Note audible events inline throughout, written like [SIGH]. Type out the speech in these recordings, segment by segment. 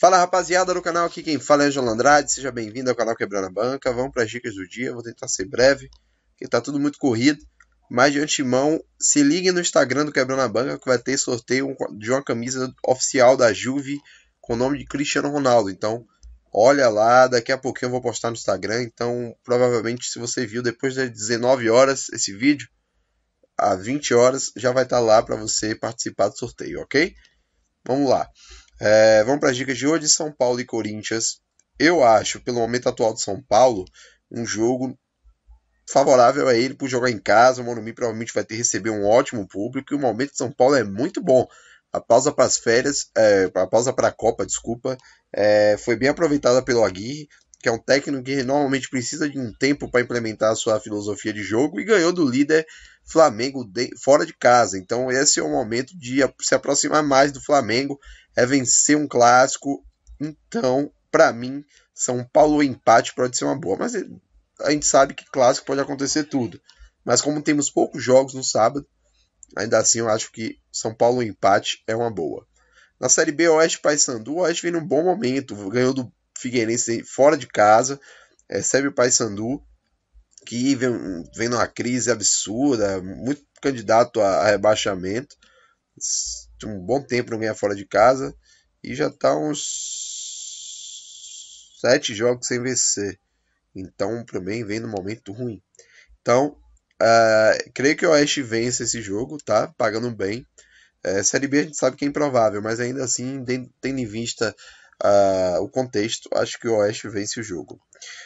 Fala rapaziada do canal, aqui quem fala é Angelo Andrade, seja bem-vindo ao canal Quebrando a Banca. Vamos para as dicas do dia, vou tentar ser breve, porque tá tudo muito corrido. Mas de antemão, se liguem no Instagram do Quebrando a Banca que vai ter sorteio de uma camisa oficial da Juve com o nome de Cristiano Ronaldo. Então, olha lá, daqui a pouquinho eu vou postar no Instagram. Então, provavelmente, se você viu depois das 19 horas esse vídeo, às 20 horas já vai estar tá lá para você participar do sorteio, ok? Vamos lá. É, vamos para as dicas de hoje, São Paulo e Corinthians. Eu acho, pelo momento atual de São Paulo, um jogo favorável a ele por jogar em casa. O Morumbi provavelmente vai ter receber um ótimo público e o momento de São Paulo é muito bom. A pausa para as férias, é, a pausa para a Copa, desculpa, é, foi bem aproveitada pelo Aguirre que é um técnico que normalmente precisa de um tempo para implementar a sua filosofia de jogo, e ganhou do líder Flamengo de, fora de casa. Então, esse é o momento de se aproximar mais do Flamengo, é vencer um clássico. Então, para mim, São Paulo empate pode ser uma boa, mas a gente sabe que clássico pode acontecer tudo. Mas como temos poucos jogos no sábado, ainda assim eu acho que São Paulo empate é uma boa. Na Série B, Oeste Paysandu, o Oeste vem num bom momento, ganhou do Figueirense fora de casa, é, recebe o Paysandu, que vem, vem numa crise absurda, muito candidato a, a rebaixamento. Um bom tempo não ganha fora de casa e já está uns sete jogos sem vencer. Então, também vem no momento ruim. Então, uh, creio que o Oeste vence esse jogo, tá? Pagando bem. Uh, série B a gente sabe que é improvável, mas ainda assim, tendo em vista uh, o contexto, acho que o Oeste vence o jogo.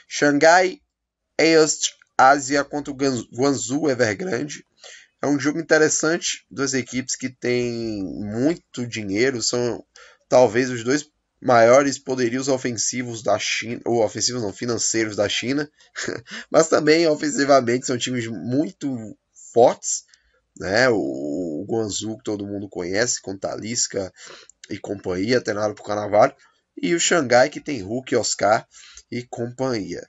Xangai East Ásia contra o Guangzhou Evergrande. É um jogo interessante, duas equipes que têm muito dinheiro, são talvez os dois maiores poderios ofensivos da China, ou ofensivos não, financeiros da China, [LAUGHS] mas também ofensivamente são times muito fortes, né? O, o Guangzhou que todo mundo conhece, com Talisca e companhia, para o Carnaval, e o Xangai, que tem Hulk, Oscar e companhia.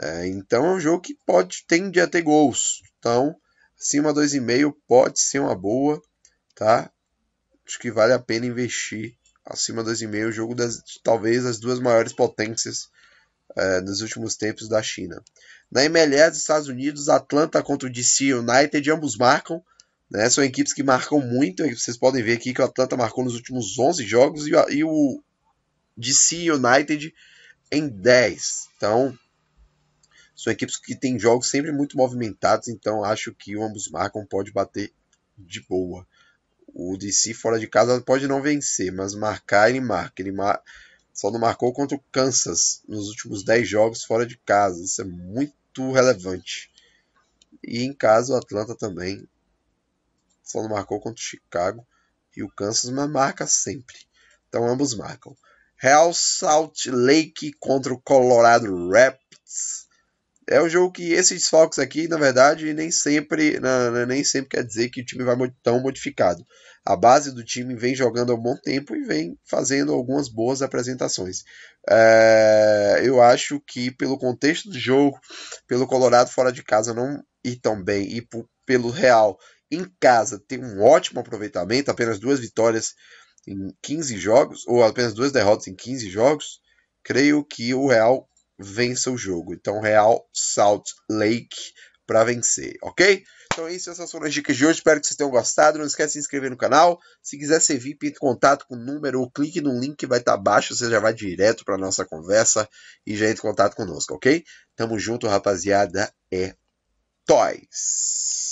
É, então é um jogo que pode tende a ter gols. Então, acima 2,5 pode ser uma boa, tá? Acho que vale a pena investir acima 2,5 o jogo das talvez as duas maiores potências é, dos últimos tempos da China. Na MLS, Estados Unidos, Atlanta contra o DC United, ambos marcam. Né? São equipes que marcam muito. Vocês podem ver aqui que o Atlanta marcou nos últimos 11 jogos e, e o DC United em 10. Então, são equipes que têm jogos sempre muito movimentados, então acho que ambos marcam pode bater de boa. O DC fora de casa pode não vencer, mas marcar ele marca. Ele mar... só não marcou contra o Kansas nos últimos 10 jogos fora de casa. Isso é muito relevante. E em casa o Atlanta também só não marcou contra o Chicago e o Kansas, mas marca sempre. Então ambos marcam. Real Salt Lake contra o Colorado Rapids. É um jogo que esses desfalques aqui, na verdade, nem sempre, não, nem sempre quer dizer que o time vai tão modificado. A base do time vem jogando há um bom tempo e vem fazendo algumas boas apresentações. É, eu acho que pelo contexto do jogo, pelo Colorado fora de casa não ir tão bem e pelo Real em casa ter um ótimo aproveitamento, apenas duas vitórias em 15 jogos, ou apenas duas derrotas em 15 jogos, creio que o Real vença o jogo. Então, Real Salt Lake para vencer, ok? Então, é isso, essas foram as dicas de hoje. Espero que vocês tenham gostado. Não esquece de se inscrever no canal. Se quiser ser VIP, entre em contato com o número ou clique no link que vai estar tá abaixo. Você já vai direto para nossa conversa e já entra em contato conosco, ok? Tamo junto, rapaziada. É Toys.